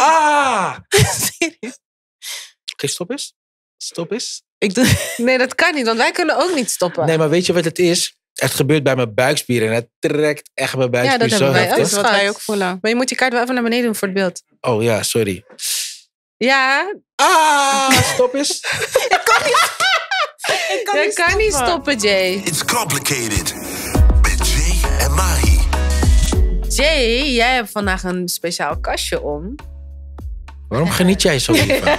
Ah! Serieus. Oké, stop eens. Stop eens. Ik doe... Nee, dat kan niet, want wij kunnen ook niet stoppen. Nee, maar weet je wat het is? Het gebeurt bij mijn buikspieren en het trekt echt mijn buikspieren ja, dat zo hebben wij ook. Dat is wat wij ook voelen. Maar je moet je kaart wel even naar beneden doen voor het beeld. Oh ja, sorry. Ja. Ah, stop eens. ik kan niet. Ik kan, niet, stoppen. Jay. It's complicated. Met Jay en Mahi. Jay, jij hebt vandaag een speciaal kastje om. Waarom geniet jij zo hiervan?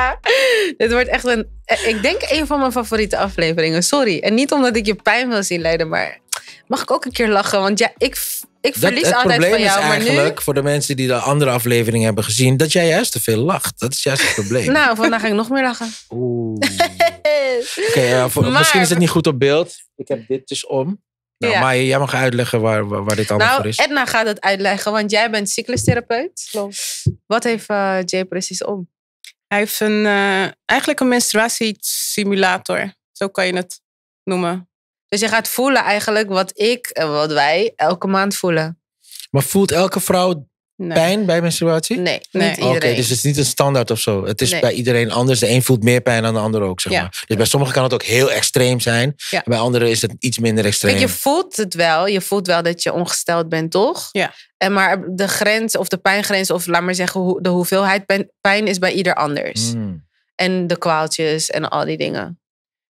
Dit wordt echt een, ik denk een van mijn favoriete afleveringen. Sorry. En niet omdat ik je pijn wil zien leiden, maar mag ik ook een keer lachen? Want ja, ik, ik verlies altijd van jou. Het probleem is eigenlijk voor de mensen die de andere aflevering hebben gezien, dat jij juist te veel lacht. Dat is juist het probleem. nou, vandaag ga ik nog meer lachen. Oeh. Oké, eh, misschien is het niet goed op beeld. Ik heb dit dus om. Nou, ja. Maar jij mag uitleggen waar, waar dit allemaal nou, voor is. Edna gaat het uitleggen, want jij bent cyclustherapeut. Klopt. Wat heeft uh, Jay precies om? Hij heeft een, eh, eigenlijk een menstruatiesimulator. Zo kan je het noemen. Dus je gaat voelen eigenlijk wat ik en wat wij elke maand voelen. Maar voelt elke vrouw Pijn bij menstruatie? Nee, nee. niet iedereen. Okay, dus het is niet een standaard of zo. Het is bij iedereen anders. De een voelt meer pijn dan de ander ook, zeg maar. Dus bij sommigen kan het ook heel extreem zijn. bij anderen is het iets minder extreem. je voelt het wel. Je voelt wel dat je ongesteld bent, toch? Ja. En maar de grens of de pijngrens of laat maar zeggen de hoeveelheid pijn is bij ieder anders. Hmm. En de kwaaltjes en al die dingen.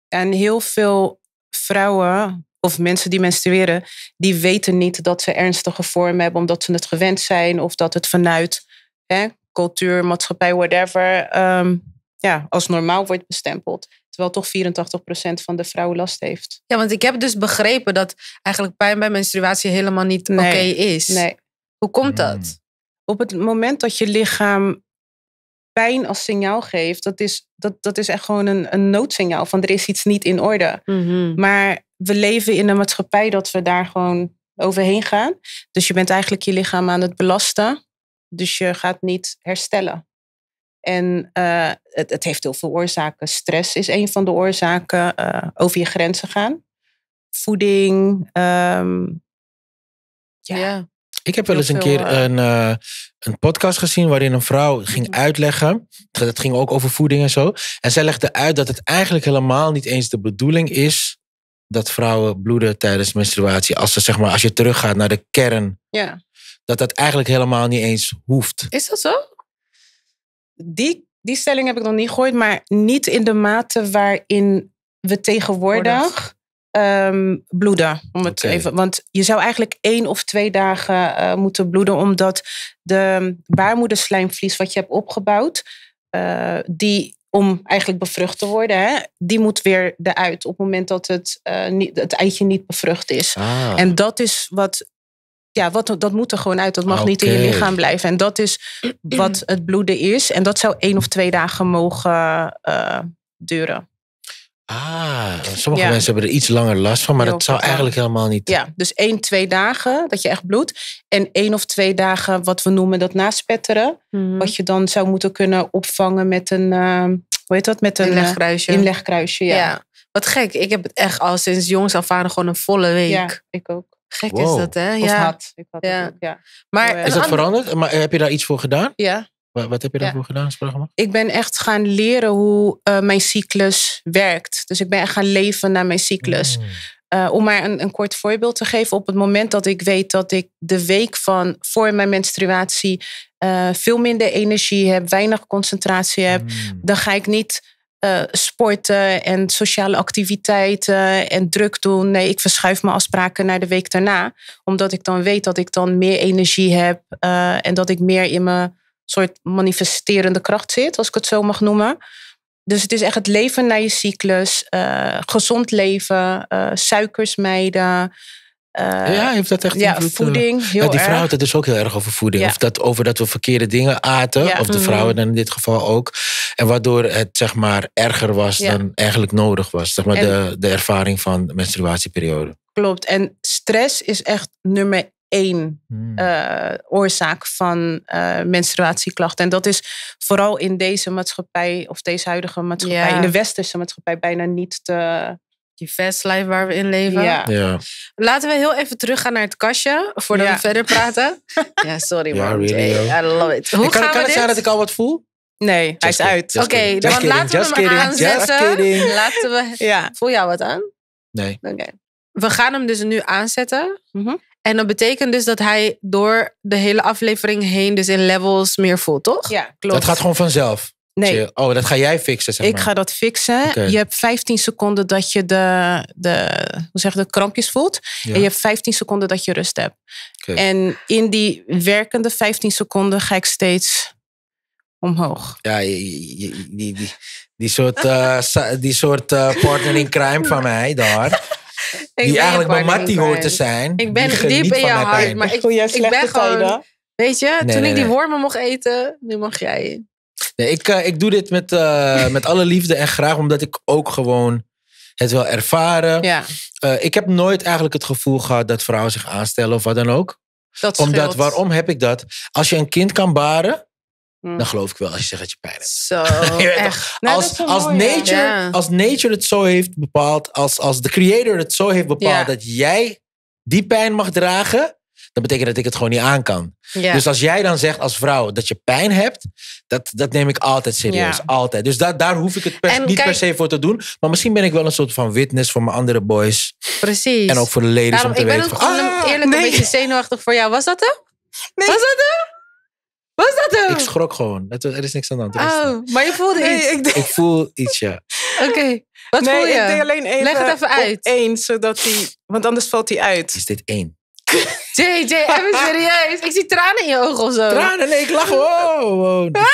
En heel veel vrouwen of mensen die menstrueren, die weten niet dat ze ernstige vormen hebben omdat ze het gewend zijn of dat het vanuit hè, cultuur, maatschappij, whatever, ehm, ja, als normaal wordt bestempeld. Terwijl toch 84% van de vrouwen last heeft. Ja, want ik heb dus begrepen dat eigenlijk pijn bij menstruatie helemaal niet oké is. Nee. Hoe komt hmm. dat? Op het moment dat je lichaam pijn als signaal geeft, dat is, dat, dat is echt gewoon een, een noodsignaal van er is iets niet in orde. Mhm. Maar we leven in een maatschappij dat we daar gewoon overheen gaan. Dus je bent eigenlijk je lichaam aan het belasten. Dus je gaat niet herstellen. En eh, het, het, heeft heel veel oorzaken. Stress is een van de oorzaken. Eh, over je grenzen gaan. Voeding. Ehm, ja. Ik heb wel eens een keer eh, een, een podcast gezien waarin een vrouw ging mhm. uitleggen. Het ging ook over voeding en zo. En zij legde uit dat het eigenlijk helemaal niet eens de bedoeling is dat vrouwen bloeden tijdens menstruatie, als, ze, zeg maar, als je teruggaat naar de kern, ja. dat dat eigenlijk helemaal niet eens hoeft. Is dat zo? Die, die stelling heb ik nog niet gehoord, maar niet in de mate waarin we tegenwoordig ehm, bloeden. Om het even, want je zou eigenlijk één of twee dagen eh, moeten bloeden, omdat de baarmoederslijmvlies wat je hebt opgebouwd, eh, die om eigenlijk bevrucht te worden, hè, die moet weer eruit op het moment dat het, uh, niet, het eitje niet bevrucht is. Ah. En dat is wat, ja, wat, dat moet er gewoon uit. Dat mag niet in je lichaam blijven. En dat is wat het bloeden is. En dat zou één of twee dagen mogen eh, duren. Ah, sommige mensen hebben er iets langer last van, maar dat zou eigenlijk helemaal niet. Ja, dus één, twee dagen dat je echt bloedt. En één of twee dagen wat we noemen dat naspetteren. Mhm. Wat je dan zou moeten kunnen opvangen met een, uh, hoe heet dat? Met een eh, inlegkruisje. ja. Wat gek, ik heb het echt al sinds jongs af aan gewoon een volle week. ik ook. Gek is dat, hè? ja. Ik had ja. Maar is dat veranderd? Maar eh, heb je daar iets voor gedaan? Ja. Wat, heb je daarvoor gedaan, het programma? Ik ben echt gaan leren hoe eh, mijn cyclus werkt. Dus ik ben echt gaan leven naar mijn cyclus. Hmm. Eh, om maar een, een, kort voorbeeld te geven, op het moment dat ik weet dat ik de week van voor mijn menstruatie eh, veel minder energie heb, weinig concentratie heb, hmm. dan ga ik niet sporten en sociale activiteiten en druk doen. Nee, ik verschuif mijn afspraken naar de week daarna. Omdat ik dan weet dat ik dan meer energie heb en dat ik meer in mijn soort manifesterende kracht zit, als ik het zo mag noemen. Dus het is echt het leven naar je cyclus, eh, gezond leven, uh, suikers mijden. Eh, ja, heeft dat echt ja, voeding, heel ja, die vrouw dat het dus ook heel erg over voeding. Of dat, over dat we verkeerde dingen aten. Ja. Of de mhm. vrouwen dan in dit geval ook. En waardoor het zeg maar erger was dan eigenlijk nodig was. Zeg maar de, de ervaring van de menstruatieperiode. Klopt. En stress is echt nummer één hmm. eh, oorzaak van eh, menstruatieklachten. En dat is vooral in deze maatschappij, of deze huidige maatschappij, in de westerse maatschappij, bijna niet de Die life waar we in leven. Ja. ja. Laten we heel even teruggaan naar het kastje voordat we verder praten. ja, sorry man. Really, I love it. Hoe kan, het zijn dat ik al wat voel? Nee, hij is uit. Oké, dan laten we hem kidding, aanzetten. Laten we... Voel jou wat aan? Nee. Oké. We gaan hem dus nu aanzetten. Mhm. En dat betekent dus dat hij door de hele aflevering heen, dus in levels meer voelt, toch? Ja, klopt. Dat gaat gewoon vanzelf. Nee. Oh, dat ga jij fixen, zeg maar. Ik ga dat fixen. Je hebt 15 seconden dat je de, de, hoe zeg de krampjes voelt. Ja. En je hebt 15 seconden dat je rust hebt. Okay. En in die werkende 15 seconden ga ik steeds omhoog. Ja, die, die, die, soort, eh, die soort uh, partner in crime van mij daar die eigenlijk bij Mattie hoort te zijn. Ik ben diep in je hart, maar ik, ik ben gewoon... Weet je, toen ik die wormen mocht eten, nu mag jij. Nee, ik, eh, ik doe dit met, eh, met alle liefde en graag, omdat ik ook gewoon het wil ervaren. Ja. Eh, ik heb nooit eigenlijk het gevoel gehad dat vrouwen zich aanstellen of wat dan ook. Dat omdat, waarom heb ik dat? Als je een kind kan baren, Hm. Dan geloof ik wel als je zegt dat je pijn hebt. Zo, echt. Nou, als, nature, als nature het zo heeft bepaald, als, als de creator het zo heeft bepaald dat jij die pijn mag dragen, dan betekent dat ik het gewoon niet aan kan. Dus als jij dan zegt als vrouw dat je pijn hebt, dat, dat neem ik altijd serieus. Altijd. Dus daar daar hoef ik het per, niet per se voor te doen. Maar misschien ben ik wel een soort van witness voor mijn andere boys. Precies. En ook voor de ladies om te ik weten. Ik ben ook ah, eerlijk een beetje zenuwachtig voor jou. Was dat hem? Nee. Was dat hem? Wat is dat Ik schrok gewoon. Het, er is niks aan de hand. Oh, maar je voelde iets. Ik, voel iets, ja. Oké. Wat nee, je? Ik deed alleen één. Leg het even uit. Eén, zodat hij. Want anders valt hij uit. Is dit één? JJ, even serieus. Ik zie tranen in je ogen of zo. Tranen? Nee, ik lach. gewoon. Eh,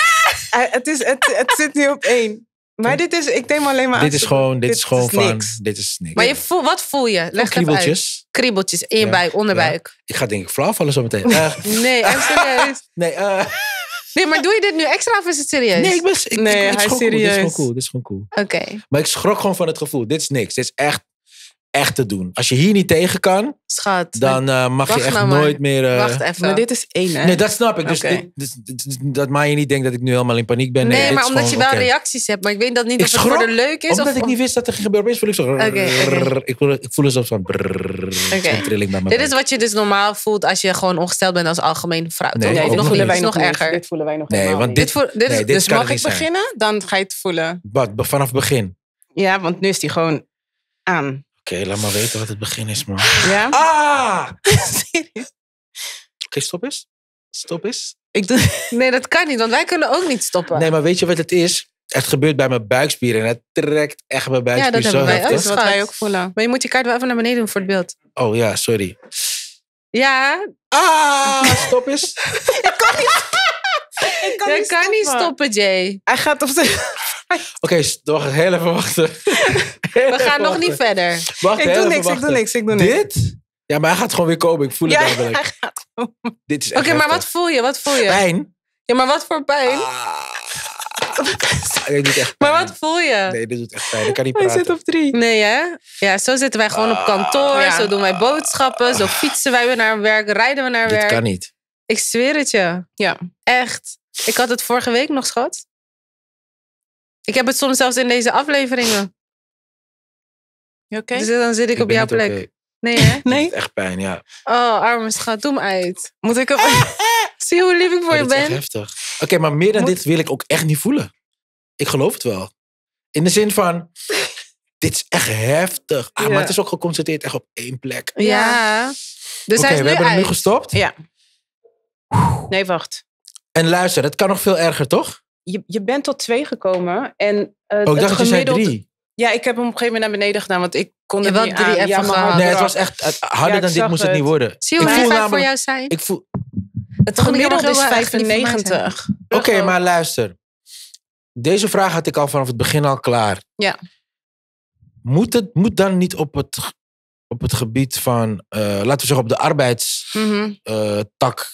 het, is, het, het zit nu op één. Maar dit is, ik neem alleen maar Dit is gewoon, dit, is gewoon van, dit is niks. Maar je voel, wat voel je? Leg kriebeltjes. Kriebeltjes in je buik, onderbuik. Ik ga denk ik flauw vallen zo meteen. Eh. nee, echt serieus. nee, eh. nee, maar doe je dit nu extra of is het serieus? Nee, ik ben nee, is serieus. Cool. Dit is gewoon cool. is gewoon cool. Oké. Maar ik schrok gewoon van het gevoel. Dit is niks. Dit is echt echt te doen. Als je hier niet tegen kan, Schat, dan eh, mag je echt nou nooit meer. Eh, Wacht even. Maar dit is één. Hè? Nee, dat snap ik. Dus, dus, dat maak je niet denk dat ik nu helemaal in paniek ben. Nee, maar omdat je wel reacties hebt. Maar ik weet dat niet ik of het voor de leuk is. Omdat ik niet wist dat er gebeurd is, voel ik zo. ik, voel, ik voel een soort van. trilling bij Dit is wat je dus normaal voelt als je gewoon ongesteld bent als algemeen vrouw. Nee, dit voelen wij nog erger. Dit voelen wij nog nee, want dit, dit, Dus mag ik beginnen? Dan ga je het voelen. Vanaf begin. Ja, want nu is die gewoon aan. Oké, laat maar weten wat het begin is, man. Ja? Ah! Serieus? Oké, stop eens. Stop eens. Ik doe... Nee, dat kan niet, want wij kunnen ook niet stoppen. Nee, maar weet je wat het is? Het gebeurt bij mijn buikspieren en het trekt echt mijn buikspieren ja, dat zo hebben is wat wij ook voelen. Maar je moet je kaart wel even naar beneden doen voor het beeld. Oh ja, sorry. Ja. Ah, stop eens. ik kan niet, ik kan, niet, stoppen. Jay. Hij gaat op de. Oké, okay, nog heel even wachten. we gaan nog niet verder. Wacht, ik, doe niks, ik doe niks, ik doe niks. Dit? Ja, maar hij gaat gewoon weer komen. Ik voel het ja, eigenlijk. hij gaat komen. Dit is Oké, maar wat voel je? Wat voel je? Pijn. Ja, maar wat voor pijn? Ah. Nee, niet echt Maar wat voel je? Nee, dit doet echt pijn. Ik kan niet praten. Hij zit op drie. Nee, hè? Ja, zo zitten wij gewoon op ah, kantoor. Zo doen wij boodschappen. Zo fietsen wij weer naar werk. Rijden we naar werk. Dit kan niet. Ik zweer het je. Ja. Echt. Ik had het vorige week nog, schat. Ik heb het soms zelfs in deze afleveringen. oké? Dus dan zit ik, op jouw plek. Eh, nee, hè? Nee? Echt pijn, ja. Oh, arme schat, doe uit. Moet ik hem... Ah, ah. Zie hoe lief ik voor oh, je je dit is echt heftig. Oké, maar meer dan dit wil ik ook echt niet voelen. Ik geloof het wel. In de zin van, dit is echt heftig. Ah, Maar het is ook geconcentreerd echt op één plek. Ja. Dus Oké, hij is we hebben uit. nu gestopt. Ja. Nee, wacht. En luister, het kan nog veel erger, toch? je, je bent tot twee gekomen. En, eh, oh, ik dacht gemiddeld... je drie. Ja, ik heb hem op een gegeven moment naar beneden gedaan, want ik kon het niet drie aan. Ja, maar nee, het was echt eh, harder dan dit moest het, niet worden. Zie hoe voor jou zijn? Ik voel... Het gemiddelde is 95. Oké, maar luister. Deze vraag had ik al vanaf het begin al klaar. Ja. Moet, het, moet dan niet op het, op het gebied van, eh, laten we zeggen, op de arbeidstak mhm.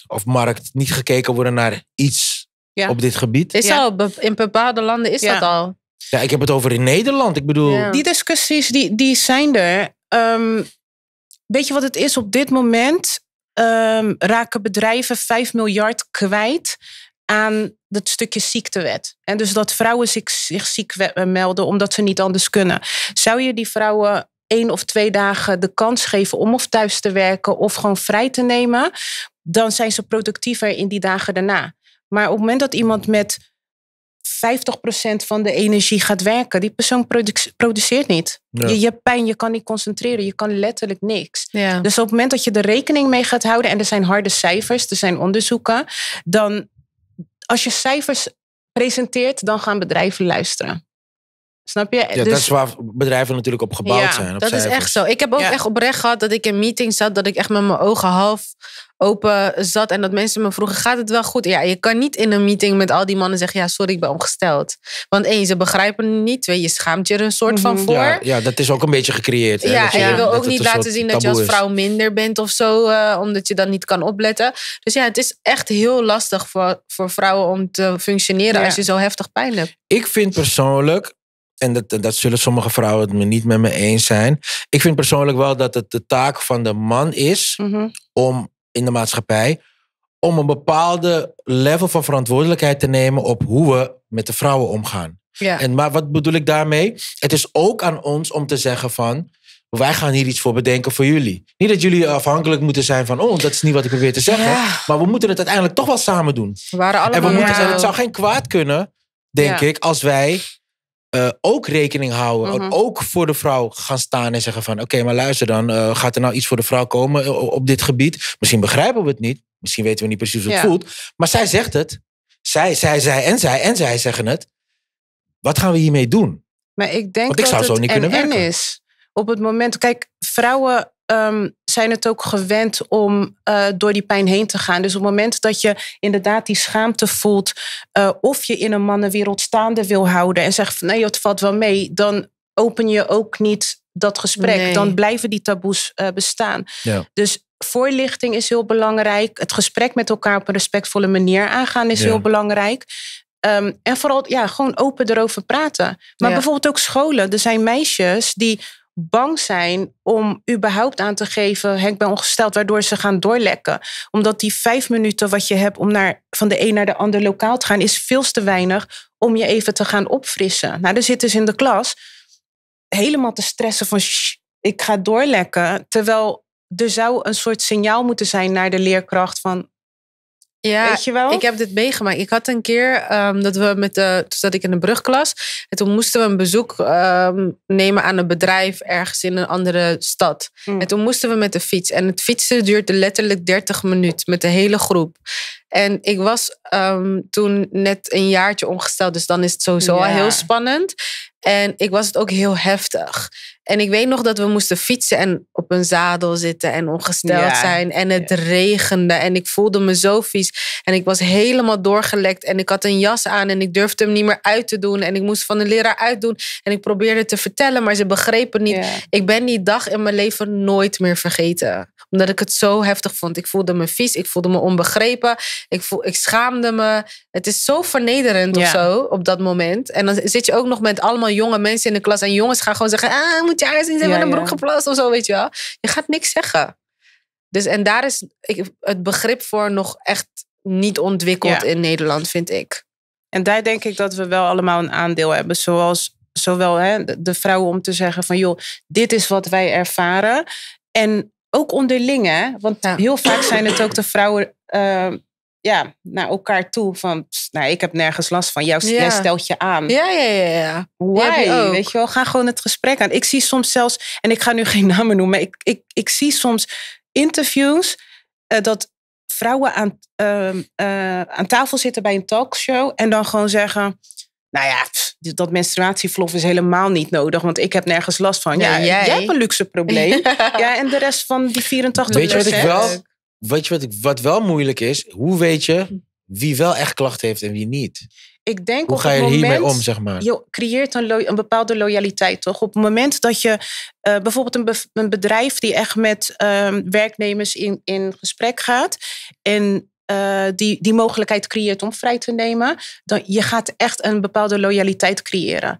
of markt niet gekeken worden naar iets op dit gebied. Is al, in bepaalde landen is dat al. Ja, ik heb het over in Nederland. Ik bedoel... Die discussies, die, die zijn er. Ehm, weet je wat het is? Op dit moment ehm, raken bedrijven 5 miljard kwijt aan dat stukje ziektewet. En dus dat vrouwen zich, zich ziek eh, melden omdat ze niet anders kunnen. Zou je die vrouwen één of twee dagen de kans geven om of thuis te werken of gewoon vrij te nemen, dan zijn ze productiever in die dagen daarna. Maar op het moment dat iemand met 50% van de energie gaat werken, die persoon produceert niet. Je, je hebt pijn, je kan niet concentreren, je kan letterlijk niks. Dus op het moment dat je er rekening mee gaat houden, en er zijn harde cijfers, er zijn onderzoeken, dan als je cijfers presenteert, dan gaan bedrijven luisteren. Snap je? Ja, dus, dat is waar bedrijven natuurlijk op gebouwd zijn. Op dat is echt zo. Ik heb ook echt oprecht gehad dat ik in meetings zat, dat ik echt met mijn ogen half open zat en dat mensen me vroegen: gaat het wel goed? Ja, je kan niet in een meeting met al die mannen zeggen: ja, sorry, ik ben omgesteld. Want één, ze begrijpen niet. Twee, je schaamt je er een soort van mhm. voor. Ja, ja dat is ook een beetje gecreëerd. Hè? Ja, dat je, en je wil ook niet laten zien dat je als vrouw minder bent of zo, eh, omdat je dan niet kan opletten. Dus ja, het is echt heel lastig voor, voor vrouwen om te functioneren als je zo heftig pijn hebt. Ik vind persoonlijk en dat, dat zullen sommige vrouwen het me niet met me eens zijn. Ik vind persoonlijk wel dat het de taak van de man is mhm. om in de maatschappij om een bepaalde level van verantwoordelijkheid te nemen op hoe we met de vrouwen omgaan. En, maar wat bedoel ik daarmee? Het is ook aan ons om te zeggen van. Wij gaan hier iets voor bedenken voor jullie. Niet dat jullie afhankelijk moeten zijn van ons. Dat is niet wat ik probeer te zeggen. Maar we moeten het uiteindelijk toch wel samen doen. We waren allemaal en we moeten, het zou geen kwaad kunnen, denk ik, als wij eh, ook rekening houden. Mhm. Ook voor de vrouw gaan staan en zeggen van... oké, maar luister dan, eh, gaat er nou iets voor de vrouw komen eh, op dit gebied? Misschien begrijpen we het niet. Misschien weten we niet precies hoe het voelt. Maar zij zegt het. Zij, zij, zij en zij en zij zeggen het. Wat gaan we hiermee doen? Maar ik denk Want ik dat zou zo niet kunnen werken. is. Op het moment, kijk, vrouwen Ehm, zijn het ook gewend om eh, door die pijn heen te gaan. Dus op het moment dat je inderdaad die schaamte voelt, eh, of je in een mannenwereld staande wil houden en zegt van nee, het valt wel mee, dan open je ook niet dat gesprek. Dan blijven die taboes eh, bestaan. Ja. Dus voorlichting is heel belangrijk. Het gesprek met elkaar op een respectvolle manier aangaan is heel belangrijk. Ehm, en vooral ja, gewoon open erover praten. Maar bijvoorbeeld ook scholen. Er zijn meisjes die bang zijn om überhaupt aan te geven, Henk ben ongesteld, waardoor ze gaan doorlekken. Omdat die vijf minuten wat je hebt om naar, van de een naar de ander lokaal te gaan, is veel te weinig om je even te gaan opfrissen. Nou, dan zitten ze in de klas helemaal te stressen van, ik ga doorlekken. Terwijl er zou een soort signaal moeten zijn naar de leerkracht van, ja, Weet je wel? ik heb dit meegemaakt. Ik had een keer ehm, dat we met de. Toen zat ik in de brugklas. En toen moesten we een bezoek ehm, nemen aan een bedrijf ergens in een andere stad. Hmm. En toen moesten we met de fiets. En het fietsen duurde letterlijk 30 minuten met de hele groep. En ik was ehm, toen net een jaartje omgesteld Dus dan is het sowieso al heel spannend. En ik was het ook heel heftig. En ik weet nog dat we moesten fietsen en op een zadel zitten en ongesteld zijn. En het regende en ik voelde me zo vies. En ik was helemaal doorgelekt en ik had een jas aan en ik durfde hem niet meer uit te doen. En ik moest van de leraar uitdoen en ik probeerde te vertellen, maar ze begrepen niet. Ik ben die dag in mijn leven nooit meer vergeten. Omdat ik het zo heftig vond. Ik voelde me vies, ik voelde me onbegrepen, ik, voel, ik schaamde me. Het is zo vernederend of zo op dat moment. En dan zit je ook nog met allemaal jonge mensen in de klas en jongens gaan gewoon zeggen, ah, ja is niet in met een broek geplast of zo, weet je wel. Je gaat niks zeggen. Dus en daar is ik, het begrip voor nog echt niet ontwikkeld in Nederland, vind ik. En daar denk ik dat we wel allemaal een aandeel hebben. Zoals zowel hè, de vrouwen om te zeggen van joh, dit is wat wij ervaren. En ook onderling, hè? want heel vaak zijn het ook de vrouwen eh, ja, naar elkaar toe. Van, nou, ik heb nergens last van. Jou, Jij stelt je aan. Ja, ja, ja. ja. Why? Weet je wel, ga gewoon het gesprek aan. Ik zie soms zelfs, en ik ga nu geen namen noemen, maar ik, ik, ik zie soms interviews eh, dat vrouwen aan, ehm, eh, aan tafel zitten bij een talkshow en dan gewoon zeggen, nou ja, dat menstruatievlof is helemaal niet nodig, want ik heb nergens last van. Ja, jij. jij hebt een luxe probleem. ja, en de rest van die 84 Weet je wat ik wel Weet je wat, ik, wat wel moeilijk is? Hoe weet je hm. wie wel echt klachten heeft en wie niet? Ik denk Hoe ga je hiermee om, zeg maar? Je creëert een, een, bepaalde loyaliteit, toch? Op het moment dat je eh, bijvoorbeeld een, bedrijf die echt met ehm, werknemers in, in gesprek gaat en eh, die, die mogelijkheid creëert om vrij te nemen, dan je gaat echt een bepaalde loyaliteit creëren.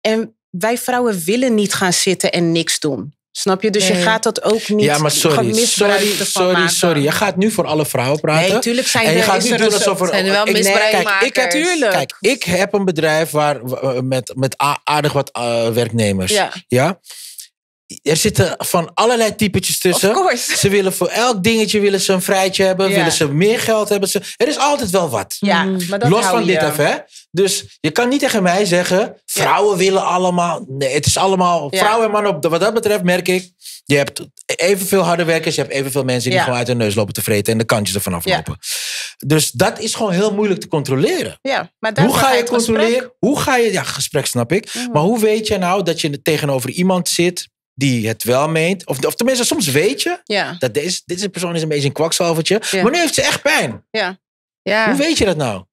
En wij vrouwen willen niet gaan zitten en niks doen. Snap je? Dus nee. je gaat dat ook niet. Ja, maar sorry, sorry, sorry, maken. sorry. Je gaat nu voor alle vrouwen praten. Nee, tuurlijk zijn en je er, gaat nu er doen een, alsof er, zijn er wel ik, misbruikmakers. Ik, kijk, ik, heb, kijk, ik heb een bedrijf waar, met, met aardig wat uh, werknemers. Ja. ja? er zitten van allerlei typetjes tussen. Ze willen voor elk dingetje willen ze een vrijtje hebben. Willen ze meer geld hebben. er is altijd wel wat. Ja, mm. maar dat Los van dit af, hè. Dus je kan niet tegen mij zeggen... Vrouwen willen allemaal... Nee, het is allemaal... Vrouwen en mannen, op, wat dat betreft merk ik... Je hebt evenveel harde werkers. Je hebt evenveel mensen die gewoon uit hun neus lopen te vreten. En de kantjes ervan aflopen. Dus dat is gewoon heel moeilijk te controleren. Ja, maar hoe ga je controleren? Hoe ga je... Ja, gesprek snap ik. Mhm. Maar hoe weet je nou dat je tegenover iemand zit die het wel meent. Of, of tenminste, soms weet je dat deze, persoon is een beetje een kwakzalvertje. Maar nu heeft ze echt pijn. Ja. Ja. Hoe weet je dat nou?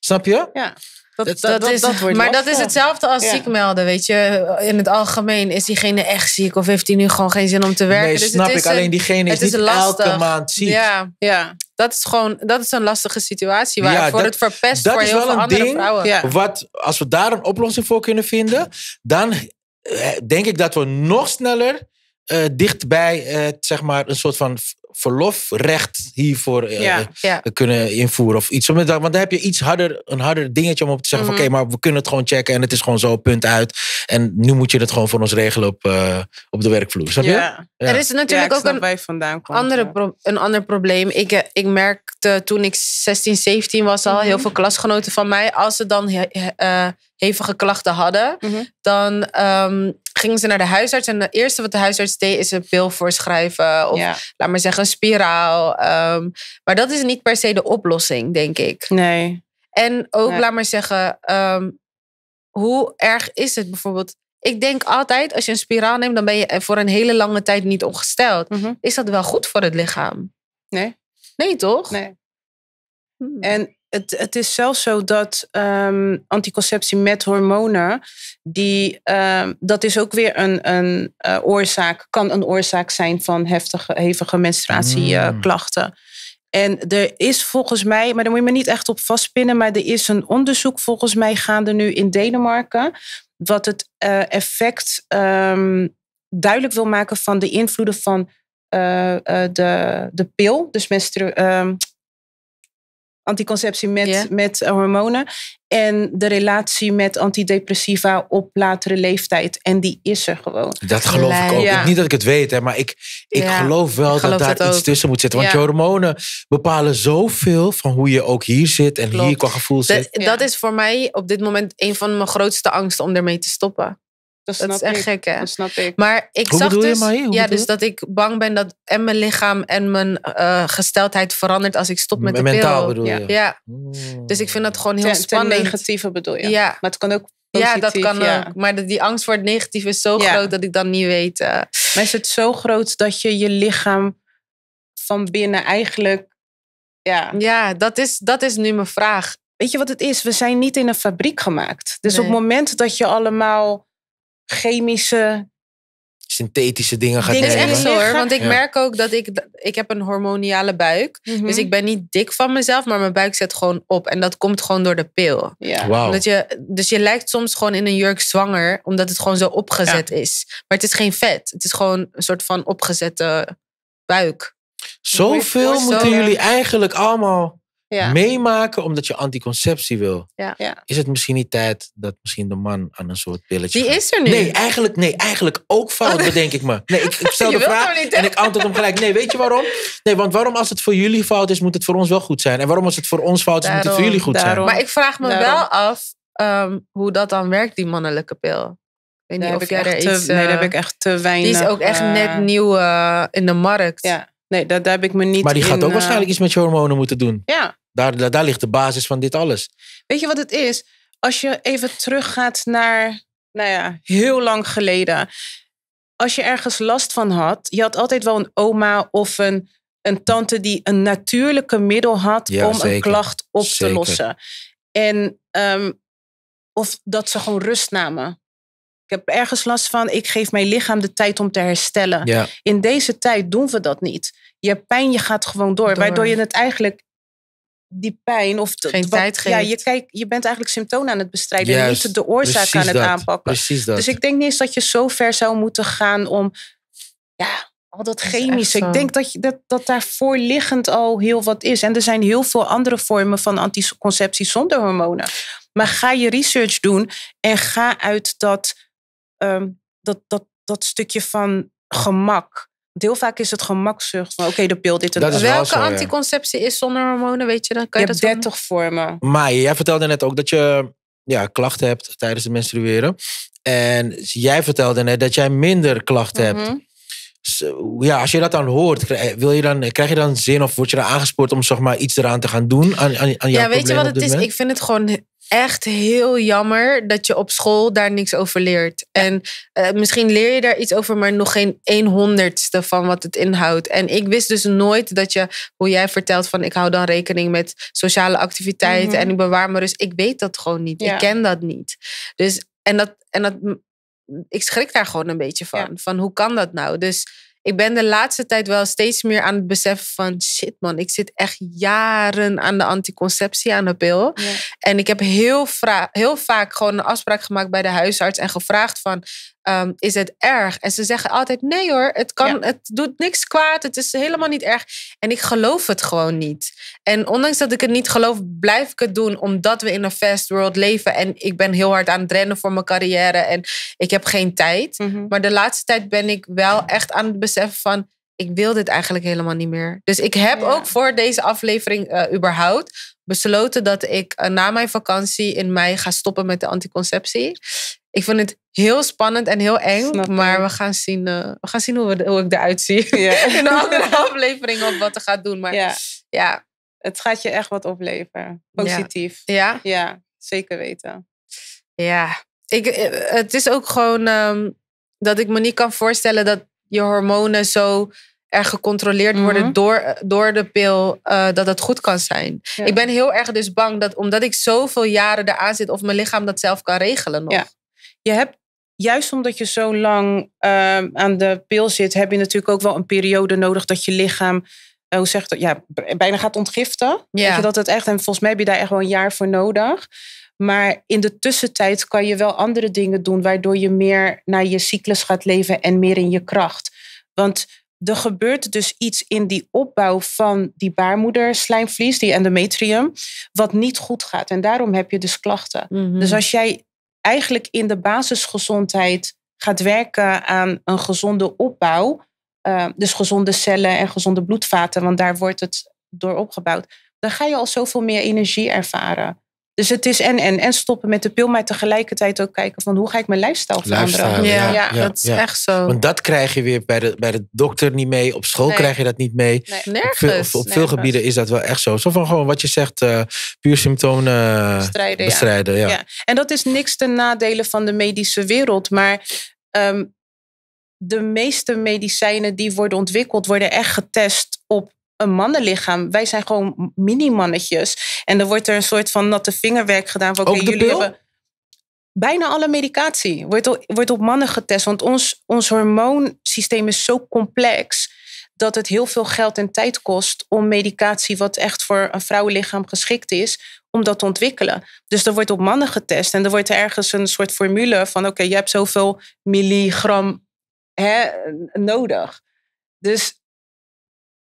Snap je? Ja. Dat, dat, dat, dat maar dat is hetzelfde als ziek melden, weet je. In het algemeen is diegene echt ziek of heeft hij nu gewoon geen zin om te werken. Nee, dus snap het is ik. Alleen diegene is, niet is elke maand ziek. Ja, ja. Dat is gewoon dat is een lastige situatie waarvoor het verpest voor heel veel andere vrouwen. wat, als we daar een oplossing voor kunnen vinden, dan eh, denk ik dat we nog sneller eh, dichtbij zeg maar, een soort van verlofrecht hiervoor eh, eh, kunnen invoeren of iets. Want dan heb je iets harder, een harder dingetje om op te zeggen van mhm. oké, maar we kunnen het gewoon checken en het is gewoon zo, punt uit. En nu moet je het gewoon voor ons regelen op, uh, op de werkvloer. Snap ja. je? Er is natuurlijk ook een, andere een ander probleem. Ik, ik merkte toen ik 16, 17 was al, heel mhm. veel klasgenoten van mij, als ze dan he, hevige klachten hadden, mhm. dan... Ehm, gingen ze naar de huisarts. En het eerste wat de huisarts deed is een pil voorschrijven. Of ja. laat maar zeggen, een spiraal. Ehm, maar dat is niet per se de oplossing, denk ik. Nee. En ook, laat maar zeggen, ehm, hoe erg is het bijvoorbeeld? Ik denk altijd, als je een spiraal neemt, dan ben je voor een hele lange tijd niet ongesteld. Mhm. Is dat wel goed voor het lichaam? Nee. Nee, toch? Nee. Hmm. En het, het is zelfs zo dat ehm, anticonceptie met hormonen, die, ehm, dat is ook weer een, een eh, oorzaak, kan een oorzaak zijn van heftige, hevige menstruatieklachten. Mm. En er is volgens mij, maar daar moet je me niet echt op vastpinnen, maar er is een onderzoek volgens mij gaande nu in Denemarken, wat het eh, effect ehm, duidelijk wil maken van de invloeden van eh, de, de pil, dus menstru anticonceptie met, met hormonen. En de relatie met antidepressiva op latere leeftijd. En die is er gewoon. Dat geloof ik ook. Ja. Niet dat ik het weet, hè, maar ik, ik geloof wel dat, daar iets tussen moet zitten. Want je hormonen bepalen zoveel van hoe je ook hier zit en hier qua gevoel zit. Dat, dat is voor mij op dit moment een van mijn grootste angsten om ermee te stoppen. Dat, is echt ik. gek, hè? Dat snap ik. Maar ik zag dus, ja, dus dat ik bang ben dat en mijn lichaam en mijn eh, gesteldheid verandert als ik stop met de Mentaal bedoel ja. je? Ja. Hmm. Dus ik vind dat gewoon heel spannend. Ten negatieve bedoel je? Ja. Maar het kan ook Ja, dat kan ook. Maar die angst voor het negatieve is zo groot dat ik dan niet weet. Eh. Maar is het zo groot dat je je lichaam van binnen eigenlijk... Ja, ja dat, is, dat is nu mijn vraag. Weet je wat het is? We zijn niet in een fabriek gemaakt. Dus op het moment dat je allemaal chemische synthetische dingen gaat dingen Is echt zo hoor, want ik merk ook dat ik, ik heb een hormoniale buik. Mhm. Dus ik ben niet dik van mezelf, maar mijn buik zet gewoon op. En dat komt gewoon door de pil. Ja. Wow. Omdat je, dus je lijkt soms gewoon in een jurk zwanger, omdat het gewoon zo opgezet is. Maar het is geen vet, het is gewoon een soort van opgezette buik. Zoveel moeten jullie eigenlijk allemaal meemaken omdat je anticonceptie wil. Ja. Is het misschien niet tijd dat misschien de man aan een soort pilletje Die is er nu. Nee, eigenlijk, nee, eigenlijk ook fout, oh, bedenk ik me. Nee, ik, stel de vraag en ik antwoord hem gelijk. Nee, weet je waarom? Nee, want waarom als het voor jullie fout is, moet het voor ons wel goed zijn? En waarom als het voor ons fout is, moet het voor jullie goed zijn? Maar ik vraag me wel af ehm, hoe dat dan werkt, die mannelijke pil. Ik weet niet of ik er iets... nee, daar eh, heb ik echt te weinig... Die is ook echt net eh, nieuw eh, in de markt. Ja. Nee, daar, daar heb ik me niet Maar die gaat ook waarschijnlijk iets met je hormonen moeten doen. Ja, daar, daar ligt de basis van dit alles. Weet je wat het is? Als je even teruggaat naar, nou ja, heel lang geleden. Als je ergens last van had, je had altijd wel een oma of een, een tante die een natuurlijke middel had om een klacht op te lossen. En ehm, of dat ze gewoon rust namen. Ik heb ergens last van, ik geef mijn lichaam de tijd om te herstellen. In deze tijd doen we dat niet. Je pijn, je gaat gewoon door, Waardoor je het eigenlijk die pijn of de, tijd Ja, je, kijk, je bent eigenlijk symptomen aan het bestrijden, Juist, niet de oorzaak aan het aanpakken. Precies dat. Dus ik denk niet eens dat je zo ver zou moeten gaan om ja, al dat, dat chemische. Ik denk dat, je, dat, dat daar voorliggend al heel wat is. En er zijn heel veel andere vormen van anticonceptie zonder hormonen. Maar ga je research doen en ga uit dat, ehm, dat, dat, dat stukje van gemak. Deel vaak is het gemakzucht oké, de pil, dit en dat. Welke anticonceptie is zonder hormonen, weet je dan? Kan je, dat toch vormen. Maar jij vertelde net ook dat je ja, klachten hebt tijdens het menstrueren. En jij vertelde net dat jij minder klachten hebt. Mhm. ja, als je dat dan hoort, wil je dan, krijg je dan zin of word je dan aangespoord om zeg maar, iets eraan te gaan doen? Aan, aan, aan ja, weet je wat het is? Ik vind het gewoon echt heel jammer dat je op school daar niks over leert. En eh, misschien leer je daar iets over, maar nog geen 100 honderdste van wat het inhoudt. En ik wist dus nooit dat je, hoe jij vertelt van ik hou dan rekening met sociale activiteiten mhm. en ik bewaar me dus. Ik weet dat gewoon niet. Ik ken dat niet. Dus en dat, en dat, ik schrik daar gewoon een beetje van. Van hoe kan dat nou? Dus ik ben de laatste tijd wel steeds meer aan het beseffen van shit man, ik zit echt jaren aan de anticonceptie aan de pil. En ik heb heel, heel vaak gewoon een afspraak gemaakt bij de huisarts en gevraagd van Ehm, is het erg? En ze zeggen altijd: nee hoor, het, kan, het doet niks kwaad, het is helemaal niet erg. En ik geloof het gewoon niet. En ondanks dat ik het niet geloof, blijf ik het doen omdat we in een fast world leven. En ik ben heel hard aan het rennen voor mijn carrière en ik heb geen tijd. Mhm. Maar de laatste tijd ben ik wel echt aan het beseffen van. Ik wil dit eigenlijk helemaal niet meer. Dus ik heb ook voor deze aflevering eh, überhaupt besloten dat ik eh, na mijn vakantie in mei ga stoppen met de anticonceptie. Ik vind het heel spannend en heel eng. maar we gaan zien, eh, we gaan zien hoe, we, hoe ik eruit zie. Yeah. In de andere aflevering of wat er gaat doen. Maar ja. ja. Het gaat je echt wat opleveren. Positief. Ja? Ja, zeker weten. Ja. Ik, eh, het is ook gewoon ehm, dat ik me niet kan voorstellen dat je hormonen zo erg gecontroleerd mhm. worden door, door de pil, eh, dat dat goed kan zijn. Ik ben heel erg dus bang dat omdat ik zoveel jaren eraan zit, of mijn lichaam dat zelf kan regelen nog. Ja je hebt juist omdat je zo lang ehm, aan de pil zit, heb je natuurlijk ook wel een periode nodig dat je lichaam, eh, hoe zeg dat, ja, bijna gaat ontgiften. Ja. je dat het echt, en volgens mij heb je daar echt wel een jaar voor nodig. Maar in de tussentijd kan je wel andere dingen doen, waardoor je meer naar je cyclus gaat leven en meer in je kracht. Want er gebeurt dus iets in die opbouw van die baarmoederslijmvlies, die endometrium, wat niet goed gaat. En daarom heb je dus klachten. Mhm. Dus als jij eigenlijk in de basisgezondheid gaat werken aan een gezonde opbouw. Eh, dus gezonde cellen en gezonde bloedvaten, want daar wordt het door opgebouwd. Dan ga je al zoveel meer energie ervaren. Dus het is en, en, en stoppen met de pil, maar tegelijkertijd ook kijken van hoe ga ik mijn lifestyle veranderen. Ja, dat is echt zo. Want dat krijg je weer bij de, bij de dokter niet mee, op school krijg je dat niet mee. Nee. Nergens. Op, veel, gebieden is dat wel echt zo. Zo van gewoon wat je zegt, uh, puur symptomen eh, bestrijden. ja. En dat is niks ten nadele van de medische wereld, maar ehm, de meeste medicijnen die worden ontwikkeld, worden echt getest op een mannenlichaam. Wij zijn gewoon mini-mannetjes. En dan wordt er een soort van natte vingerwerk gedaan. Van, Ook jullie hebben Bijna alle medicatie wordt op, wordt op mannen getest. Want ons, ons hormoonsysteem is zo complex dat het heel veel geld en tijd kost om medicatie wat echt voor een vrouwenlichaam geschikt is, om dat te ontwikkelen. Dus er wordt op mannen getest en er wordt er ergens een soort formule van oké, je hebt zoveel milligram hè, nodig. Dus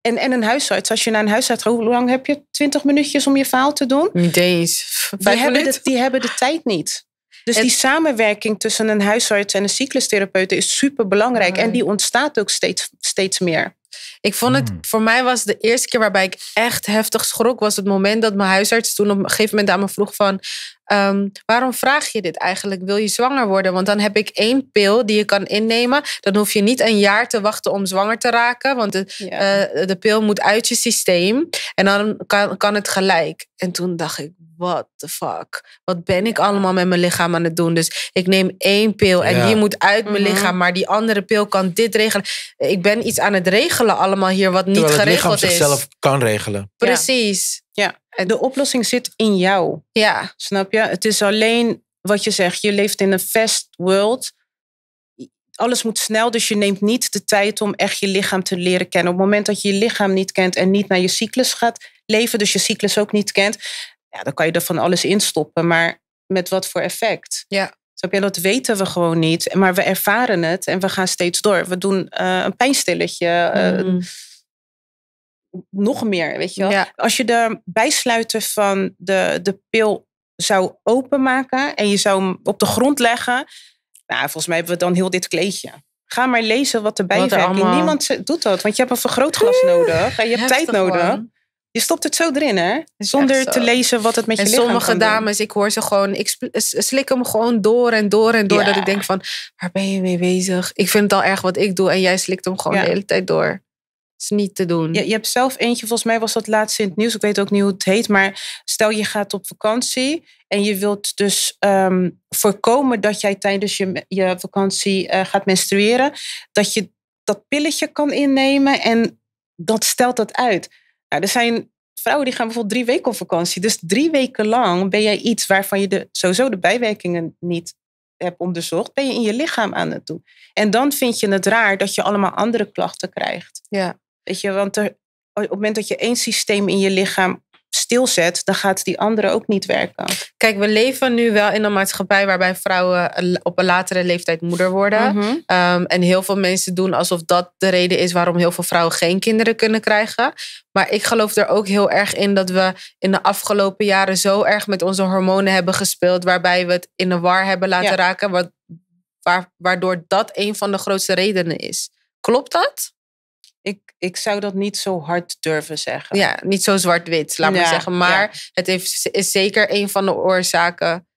en, en een huisarts. Als je naar een huisarts gaat, hoe lang heb je? Twintig minuutjes om je verhaal te doen? Niet eens. Die hebben, de, die hebben de tijd niet. Dus die samenwerking tussen een huisarts en een cyclustherapeut is super belangrijk. En die ontstaat ook steeds, steeds meer. Ik vond het, hmm. voor mij was de eerste keer waarbij ik echt heftig schrok, was het moment dat mijn huisarts toen op een gegeven moment aan me vroeg van, Ehm, waarom vraag je dit eigenlijk? Wil je zwanger worden? Want dan heb ik één pil die je kan innemen. Dan hoef je niet een jaar te wachten om zwanger te raken. Want de, eh, de pil moet uit je systeem. En dan kan, kan het gelijk. En toen dacht ik, what the fuck? Wat ben ik allemaal met mijn lichaam aan het doen? Dus ik neem één pil en die moet uit mijn mhm. lichaam. Maar die andere pil kan dit regelen. Ik ben iets aan het regelen allemaal hier wat niet geregeld is. het lichaam zichzelf kan regelen. Precies. Ja, de oplossing zit in jou. Ja. Snap je? Het is alleen wat je zegt. Je leeft in een fast world. Alles moet snel, dus je neemt niet de tijd om echt je lichaam te leren kennen. Op het moment dat je je lichaam niet kent en niet naar je cyclus gaat leven, dus je cyclus ook niet kent, ja, dan kan je er van alles instoppen. Maar met wat voor effect? Ja. Snap je? Dat weten we gewoon niet. Maar we ervaren het en we gaan steeds door. We doen eh, een pijnstilletje. Eh, mm nog meer, weet je wel. Als je de bijsluiten van de, de pil zou openmaken en je zou hem op de grond leggen, nou, volgens mij hebben we dan heel dit kleedje. Ga maar lezen wat erbij bijwerking. Niemand doet dat, want je hebt een vergrootglas nodig en je hebt tijd nodig. Je stopt het zo erin, hè? Zonder te lezen wat het met je lichaam En sommige dames, ik hoor ze gewoon... Ik slik hem gewoon door en door en door. Dat ik denk van, waar ben je mee bezig? Ik vind het al erg wat ik doe. En jij slikt hem gewoon de hele tijd door niet te doen. Je, je hebt zelf eentje, volgens mij was dat laatst in het nieuws. Ik weet ook niet hoe het heet. Maar stel je gaat op vakantie en je wilt dus ehm, voorkomen dat jij tijdens je, je vakantie eh, gaat menstrueren. Dat je dat pilletje kan innemen en dat stelt dat uit. Nou, er zijn vrouwen die gaan bijvoorbeeld drie weken op vakantie. Dus drie weken lang ben jij iets waarvan je de, sowieso de bijwerkingen niet hebt onderzocht, ben je in je lichaam aan het doen. En dan vind je het raar dat je allemaal andere klachten krijgt. Ja. Weet je, want op het moment dat je één systeem in je lichaam stilzet, dan gaat die andere ook niet werken. Kijk, we leven nu wel in een maatschappij waarbij vrouwen op een latere leeftijd moeder worden. Mhm. Ehm, en heel veel mensen doen alsof dat de reden is waarom heel veel vrouwen geen kinderen kunnen krijgen. Maar ik geloof er ook heel erg in dat we in de afgelopen jaren zo erg met onze hormonen hebben gespeeld, waarbij we het in de war hebben laten raken, wat, waardoor dat een van de grootste redenen is. Klopt dat? ik, ik zou dat niet zo hard durven zeggen. Ja, niet zo zwart-wit, laat maar zeggen. Maar het heeft, is zeker een van de oorzaken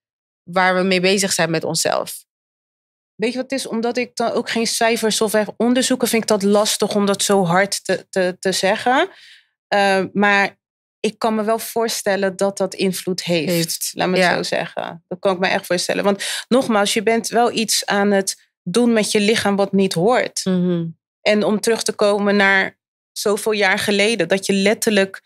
waar we mee bezig zijn met onszelf. Weet je wat het is? Omdat ik dan ook geen cijfers of onderzoeken vind ik dat lastig om dat zo hard te, te, te zeggen. Eh, maar ik kan me wel voorstellen dat dat invloed heeft. heeft laat me zo zeggen. Dat kan ik me echt voorstellen. Want nogmaals, je bent wel iets aan het doen met je lichaam wat niet hoort. Mm en om terug te komen naar zoveel jaar geleden, dat je letterlijk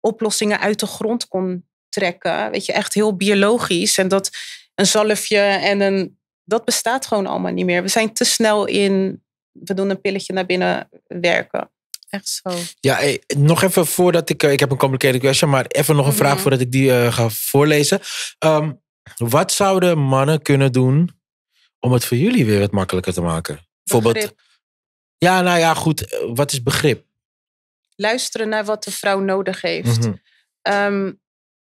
oplossingen uit de grond kon trekken. Weet je, echt heel biologisch. En dat een zalfje en een. Dat bestaat gewoon allemaal niet meer. We zijn te snel in. We doen een pilletje naar binnen werken. Echt zo. Ja, nog even voordat ik. Eh, ik heb een complicated question, maar even nog een vraag mhm. voordat ik die eh, ga voorlezen. Ehm, wat zouden mannen kunnen doen om het voor jullie weer wat makkelijker te maken? Bijvoorbeeld ja, nou ja, goed. Eh, wat is begrip? Luisteren naar wat de vrouw nodig heeft. Mhm. Ehm,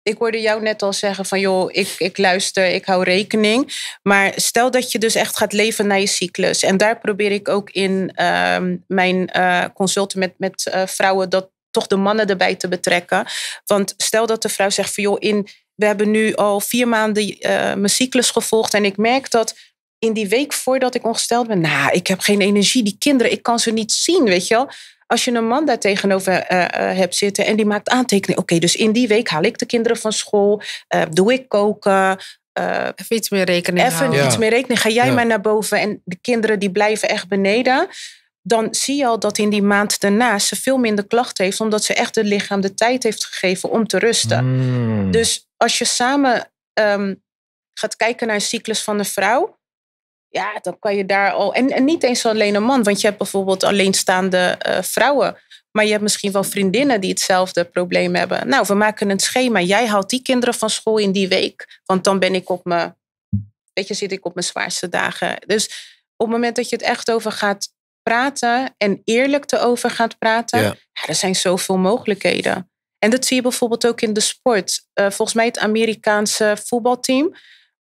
ik hoorde jou net al zeggen van joh, ik, ik luister, ik hou rekening. Maar stel dat je dus echt gaat leven naar je cyclus. En daar probeer ik ook in ehm, mijn uh, met, met eh, vrouwen dat toch de mannen erbij te betrekken. Want stel dat de vrouw zegt van joh, in, we hebben nu al vier maanden mijn cyclus gevolgd en ik merk dat in die week voordat ik ongesteld ben, nou, ik heb geen energie. Die kinderen, ik kan ze niet zien, weet je wel. Als je een man daar tegenover eh, eh, hebt zitten en die maakt aantekeningen. Oké, dus in die week haal ik de kinderen van school, eh, doe ik koken. even iets meer rekening Even iets meer rekening. Ga jij maar naar boven en de kinderen die blijven echt beneden. Dan zie je al dat in die maand daarna ze veel minder klachten heeft. Omdat ze echt het lichaam de tijd heeft gegeven om te rusten. Hmm. Dus als je samen ehm, gaat kijken naar een cyclus van een vrouw ja, dan kan je daar al. En, niet eens alleen een man, want je hebt bijvoorbeeld alleenstaande eh, vrouwen. Maar je hebt misschien wel vriendinnen die hetzelfde probleem hebben. Nou, we maken een schema. Jij haalt die kinderen van school in die week. Want dan ben ik op mijn. Weet je, zit ik op mijn zwaarste dagen. Dus op het moment dat je het echt over gaat praten. en eerlijk erover gaat praten. Ja. er zijn zoveel mogelijkheden. En dat zie je bijvoorbeeld ook in de sport. Eh, volgens mij het Amerikaanse voetbalteam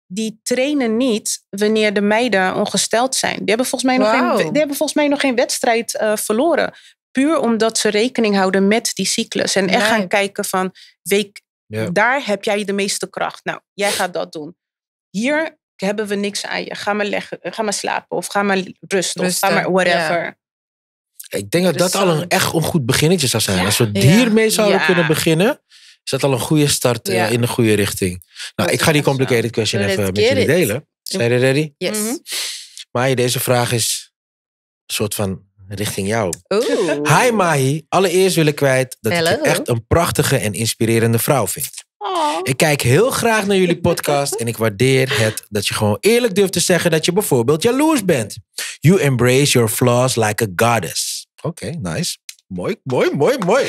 die trainen niet wanneer de meiden ongesteld zijn. Die hebben volgens mij nog, geen, die hebben volgens mij nog geen wedstrijd eh, verloren. Puur omdat ze rekening houden met die cyclus. En echt gaan kijken van week, daar heb jij de meeste kracht. Nou, jij gaat dat doen. Hier hebben we niks aan je. Ga maar, leggen, ga maar slapen of ga maar rusten, of ga maar whatever. Ik denk dat dat al een echt een goed beginnetje zou zijn. Ja. Als we hiermee zouden kunnen beginnen is dat al een goede start eh, in de goede richting. Nou, ik ga die complicated question even met jullie delen. Zijn jullie ready? Yes. Mhm. Maar deze vraag is een soort van richting jou. Hi Mahi, allereerst wil ik kwijt dat ik je echt een prachtige en inspirerende vrouw vind. Oh. Ik kijk heel graag naar jullie podcast en ik waardeer het dat je gewoon eerlijk durft te zeggen dat je bijvoorbeeld jaloers bent. You embrace your flaws like a goddess. Oké, okay, nice. Mooi, mooi, mooi, mooi.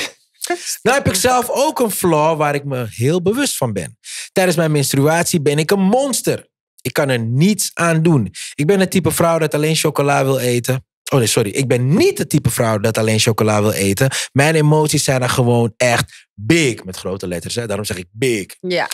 Nou heb ik zelf ook een flaw waar ik me heel bewust van ben. Tijdens mijn menstruatie ben ik een monster. Ik kan er niets aan doen. Ik ben het type vrouw dat alleen chocola wil eten. Oh nee, sorry. Ik ben niet het type vrouw dat alleen chocola wil eten. Mijn emoties zijn er gewoon echt big. Met grote letters, hè? daarom zeg ik big. Ja.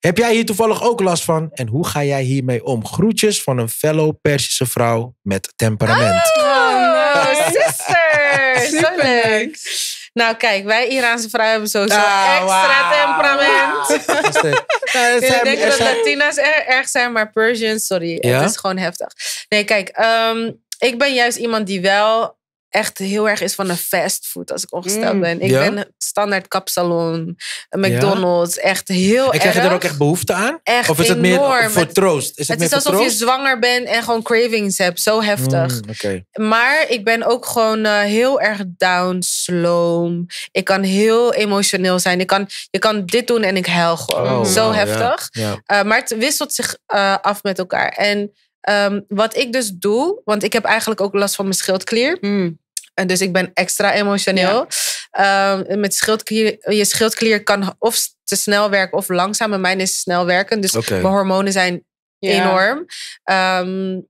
Heb jij hier toevallig ook last van? En hoe ga jij hiermee om? Groetjes van een fellow Persische vrouw met temperament. Oh, oh no, sister! Nou kijk, wij Iraanse vrouwen hebben sowieso ah, extra temperament. Wow. ik denk dat Latina's erg zijn, maar Persians, sorry. Het is gewoon heftig. Nee, kijk, ehm, ik ben juist iemand die wel echt heel erg is van een fastfood als ik ongesteld mm. ben. Ik ben standaard kapsalon, McDonald's, echt heel en erg. krijg je er ook echt behoefte aan? Echt of is het meer voor troost? Is het, is alsof je zwanger bent en gewoon cravings hebt. Zo heftig. Mm, maar ik ben ook gewoon eh, heel erg down, slow. Ik kan heel emotioneel zijn. Ik kan, je kan dit doen en ik huil gewoon. Oh, Zo heftig. Eh, maar het wisselt zich eh, af met elkaar. En Ehm, wat ik dus doe, want ik heb eigenlijk ook last van mijn schildklier. Hmm. En dus ik ben extra emotioneel. Ehm, met schildklier, je schildklier kan of te snel werken of langzaam. En mijn is snel werken. Dus mijn hormonen zijn enorm. Ehm,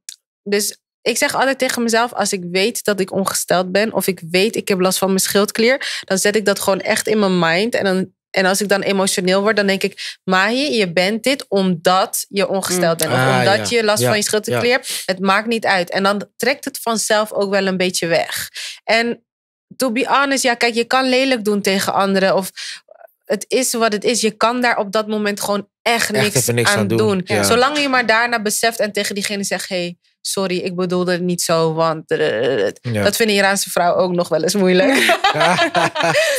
dus ik zeg altijd tegen mezelf, als ik weet dat ik ongesteld ben of ik weet ik heb last van mijn schildklier, dan zet ik dat gewoon echt in mijn mind. En dan en als ik dan emotioneel word, dan denk ik, Mahi, je bent dit omdat je ongesteld mm. bent. Ah, of omdat je last van je schildklier hebt. Het maakt niet uit. En dan trekt het vanzelf ook wel een beetje weg. En to be honest, ja, kijk, je kan lelijk doen tegen anderen. Of het is wat het is. Je kan daar op dat moment gewoon echt, niks, aan, doen. Zolang je maar daarna beseft en tegen diegene zegt: hey, sorry, ik bedoelde het niet zo, want eh, dat vinden Iraanse vrouwen ook nog wel eens moeilijk.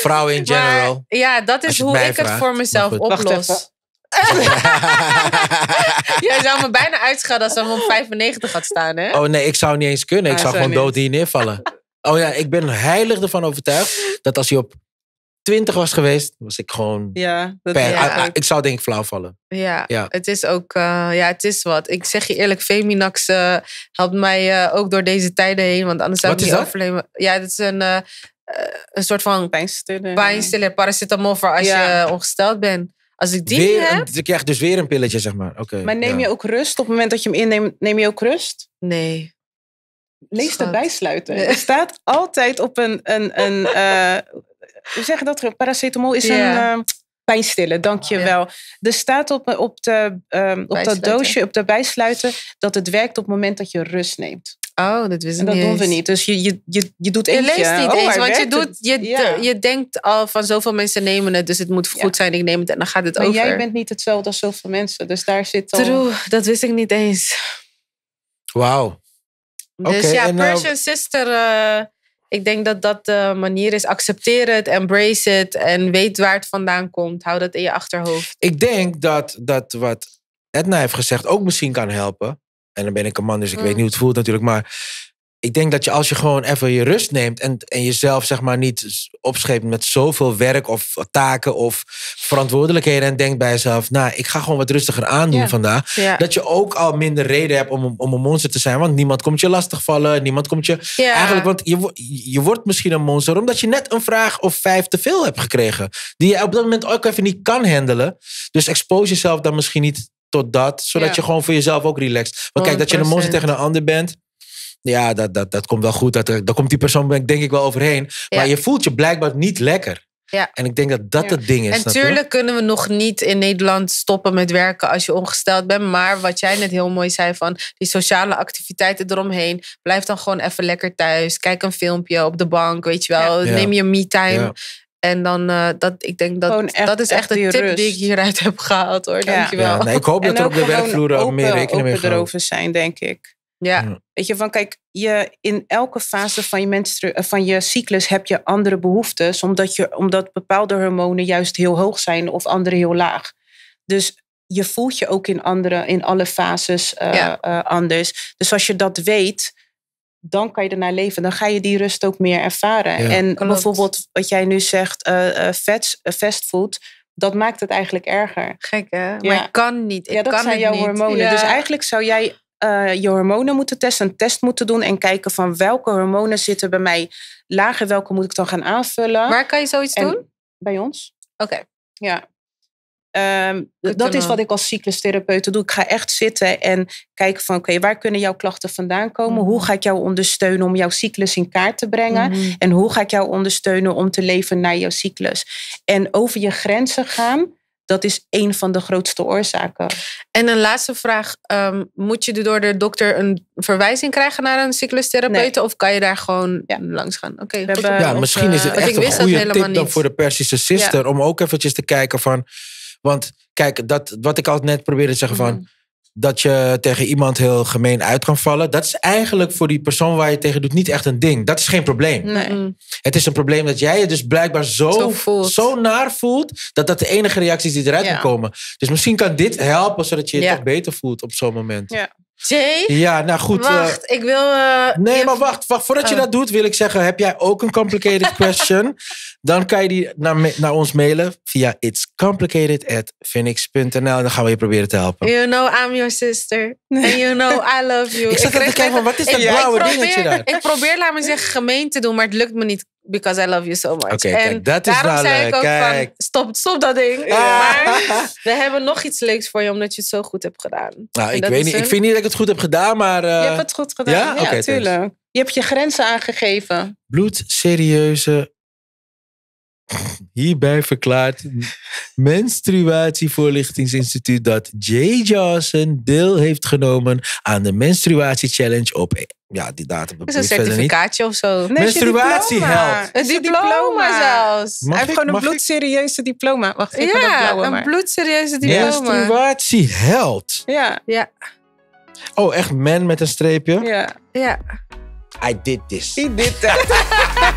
vrouwen in general. ja, dat is hoe ik het voor mezelf oplos. Jij zou me bijna uitschelden als ze op 95 gaat staan, hè? Oh nee, ik zou niet eens kunnen. Ik ah, zou gewoon dood hier neervallen. Oh ja, ik ben heilig ervan overtuigd dat als je op twintig was geweest, was ik gewoon. Ja, dat, ah, ah, ik, zou denk ik flauw vallen. Ja, ja. het is ook. Eh, ja, het is wat. Ik zeg je eerlijk, Feminax uh, helpt mij eh, ook door deze tijden heen. Want anders zou wat ik niet overleven. Ja, dat is een. een soort van pijnstiller, pijnstiller paracetamol voor als je ongesteld bent. Als ik die heb... ik krijgt dus weer een pilletje, zeg maar. Oké. maar neem je ook rust? Op het moment dat je hem inneemt, neem je ook rust? Nee. Lees Schat. de Er staat altijd op een, een, een hoe zeg dat Paracetamol is een uh, pijnstiller, dankjewel. Er staat op, eh, op, de, ehm, op dat doosje, op de bijsluiten, dat het werkt op het moment dat je rust neemt. Oh, dat wisten we niet. Dat doen we niet. Dus je, je, je, je doet eentje. Je leest niet oh, eens, want je, doet, je, je denkt al van zoveel mensen nemen het, dus het moet goed zijn, ik neem het en dan gaat het maar over. jij bent niet hetzelfde als zoveel mensen, dus daar zit al... True, dat wist ik niet eens. Wauw. Dus ja, nou- Persian Sister... Eh, ik denk dat dat de manier is. Accepteer het, embrace het en weet waar het vandaan komt. Hou dat in je achterhoofd. Ik denk dat, dat wat Edna heeft gezegd ook misschien kan helpen. En dan ben ik een man, dus ik weet mm. niet hoe het voelt natuurlijk. Maar ik denk dat je als je gewoon even je rust neemt en, en jezelf zeg maar niet opscheept met zoveel werk of taken of verantwoordelijkheden en denkt bij jezelf, nou, ik ga gewoon wat rustiger aandoen ja. vandaag. Dat je ook al minder reden hebt om, om een monster te zijn, want niemand komt je lastigvallen, niemand komt je... Eigenlijk, want je, je wordt misschien een monster omdat je net een vraag of vijf te veel hebt gekregen, die je op dat moment ook even niet kan handelen. Dus expose jezelf dan misschien niet tot dat, zodat je gewoon voor jezelf ook relaxed. Maar kijk, dat je een monster tegen een ander bent, ja, dat, dat, dat komt wel goed. Dat, er, daar komt die persoon denk ik wel overheen. Maar je voelt je blijkbaar niet lekker. Ja. En ik denk dat dat het ding is. En natuurlijk kunnen we nog niet in Nederland stoppen met werken als je ongesteld bent. Maar wat jij net heel mooi zei van die sociale activiteiten eromheen. Blijf dan gewoon even lekker thuis. Kijk een filmpje op de bank, weet je wel. Neem je me-time. Ja. En dan, eh, dat, ik denk dat dat is echt, de tip die ik hieruit heb gehaald hoor. Dankjewel. Ja, nee, ik hoop dat er op de werkvloer meer rekening mee gaat. zijn, denk ik. Ja, weet je, van kijk, je, in elke fase van je, menstru eh, van je cyclus heb je andere behoeftes, omdat, je, omdat bepaalde hormonen juist heel hoog zijn of andere heel laag. Dus je voelt je ook in, andere, in alle fases eh, eh, anders. Dus als je dat weet, dan kan je ernaar leven. Dan ga je die rust ook meer ervaren. En bijvoorbeeld wat jij nu zegt, uh, vets, fastfood, dat maakt het eigenlijk erger. Gek hè? Maar ik kan niet. Ik ja, dat kan zijn jouw hormonen. Dus eigenlijk zou jij eh, je hormonen moeten testen, een test moeten doen en kijken van welke hormonen zitten bij mij lager, welke moet ik dan gaan aanvullen. Waar kan je zoiets doen? Bij ons. Oké. Ja. Ehm, dat is wat ik als cyclustherapeut doe. Ik ga echt zitten en kijken van oké, waar kunnen jouw klachten vandaan komen? Hoe mhm. ga ik jou ondersteunen om jouw cyclus in kaart te brengen? Mhm. En hoe ga ik jou ondersteunen om te leven naar jouw cyclus? En over je grenzen gaan, dat is een van de grootste oorzaken. En een laatste vraag. Ehm, moet je door de dokter een verwijzing krijgen naar een cyclustherapeut? Of kan je daar gewoon langs gaan? Oké, misschien is het echt een goede tip dan voor de Persische sister. Om ook eventjes te kijken van... Want kijk, dat, wat ik altijd net probeerde te zeggen van mhm dat je tegen iemand heel gemeen uit kan vallen. Dat is eigenlijk voor die persoon waar je tegen doet niet echt een ding. Dat is geen probleem. Nee. Mm. Het is een probleem dat jij je dus blijkbaar zo, zo, naar voelt. Dat dat de enige reacties die eruit kan komen. Dus misschien kan dit helpen zodat je je toch beter voelt op zo'n moment. Ja. Jay? Ja, nou goed. Eh, wacht, ik wil. Eh, nee, maar wacht, wacht. Voordat je oh. dat doet, wil ik zeggen: heb jij ook een complicated question? Dan kan je die naar, naar ons mailen via It's complicated at phoenix.nl. Dan gaan we je proberen te helpen. You know I'm your sister. And you know I love you. ik zat er te kijken van, wat is dat blauwe probeer, dingetje daar? Ik probeer, laat me zeggen, gemeen te doen, maar het lukt me niet. Because I love you so much. Oké, okay, dat is daarom zei ik ook kijk. van, stop, stop dat ding. Maar we hebben nog iets leuks voor je, omdat je het zo goed hebt gedaan. Nou, ik, weet niet, ik vind niet dat ik het goed heb gedaan, maar... Je eh, hebt het goed gedaan, ja, tuurlijk. Je hebt je grenzen aangegeven. Bloedserieuze Hierbij verklaart Menstruatievoorlichtingsinstituut dat Jay Johnson deel heeft genomen aan de Menstruatie Challenge op. Ja, die datum is een certificaatje of zo. Menstruatieheld, Menstruatie helpt. Een diploma, diploma zelfs. Hij heeft gewoon een bloedserieuze ik? diploma. Wacht even. Ja, een bloedserieuze diploma. Menstruatie helpt. Ja. ja. Oh, echt man met een streepje? Ja. ja. I did this. He did that.